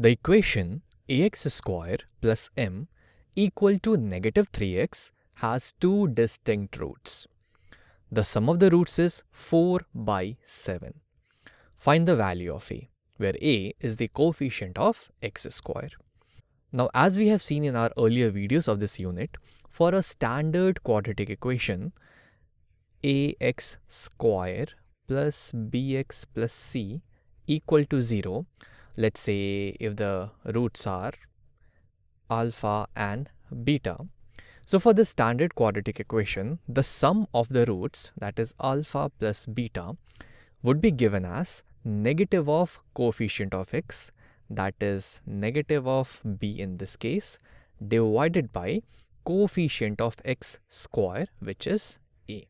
The equation ax square plus m equal to negative 3x has two distinct roots. The sum of the roots is 4 by 7. Find the value of a, where a is the coefficient of x square. Now as we have seen in our earlier videos of this unit, for a standard quadratic equation, ax square plus bx plus c equal to 0 let's say if the roots are alpha and beta. So for the standard quadratic equation, the sum of the roots, that is alpha plus beta, would be given as negative of coefficient of x, that is negative of b in this case, divided by coefficient of x square, which is a.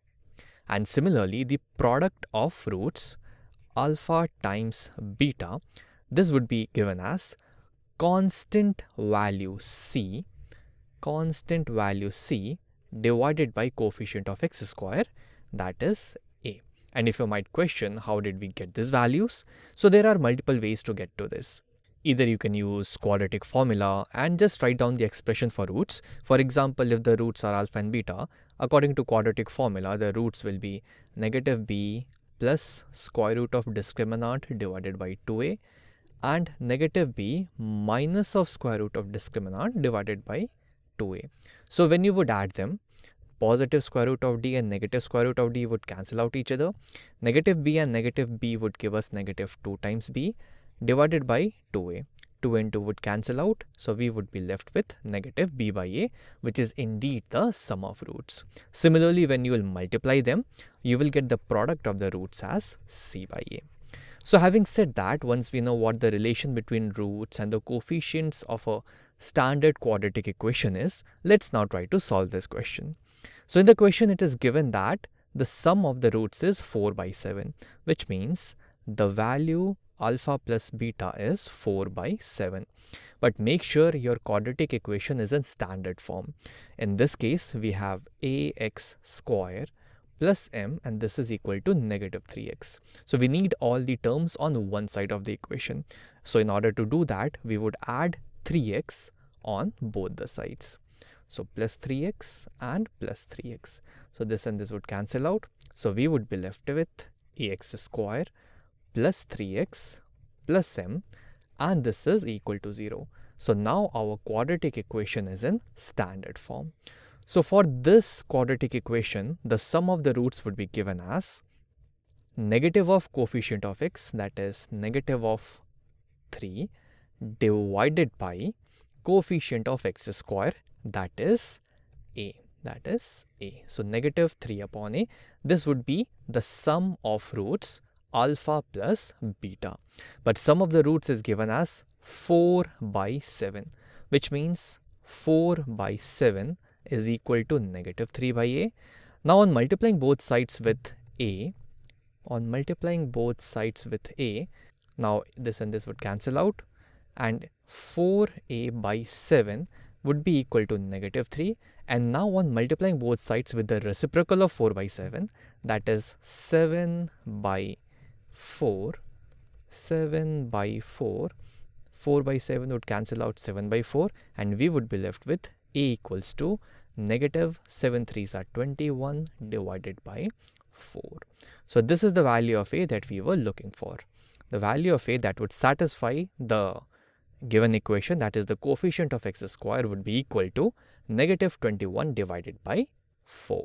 And similarly, the product of roots, alpha times beta, this would be given as constant value c constant value c divided by coefficient of x square that is a and if you might question how did we get these values so there are multiple ways to get to this either you can use quadratic formula and just write down the expression for roots for example if the roots are alpha and beta according to quadratic formula the roots will be negative b plus square root of discriminant divided by 2a and negative b minus of square root of discriminant divided by 2a. So when you would add them, positive square root of d and negative square root of d would cancel out each other. Negative b and negative b would give us negative 2 times b divided by 2a. 2 and 2 would cancel out, so we would be left with negative b by a, which is indeed the sum of roots. Similarly, when you will multiply them, you will get the product of the roots as c by a. So having said that, once we know what the relation between roots and the coefficients of a standard quadratic equation is, let's now try to solve this question. So in the question, it is given that the sum of the roots is 4 by 7, which means the value alpha plus beta is 4 by 7. But make sure your quadratic equation is in standard form. In this case, we have ax square plus m and this is equal to negative 3x. So we need all the terms on one side of the equation. So in order to do that, we would add 3x on both the sides. So plus 3x and plus 3x. So this and this would cancel out. So we would be left with ax square plus 3x plus m and this is equal to 0. So now our quadratic equation is in standard form. So for this quadratic equation, the sum of the roots would be given as negative of coefficient of x that is negative of 3 divided by coefficient of x square that is a that is a so negative 3 upon a this would be the sum of roots alpha plus beta but sum of the roots is given as 4 by 7 which means 4 by 7 is equal to negative 3 by a. Now on multiplying both sides with a, on multiplying both sides with a, now this and this would cancel out and 4a by 7 would be equal to negative 3 and now on multiplying both sides with the reciprocal of 4 by 7 that is 7 by 4 7 by 4 4 by 7 would cancel out 7 by 4 and we would be left with a equals to negative 7 threes are 21 divided by 4. So this is the value of A that we were looking for. The value of A that would satisfy the given equation that is the coefficient of x square would be equal to negative 21 divided by 4.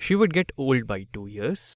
She would get old by two years.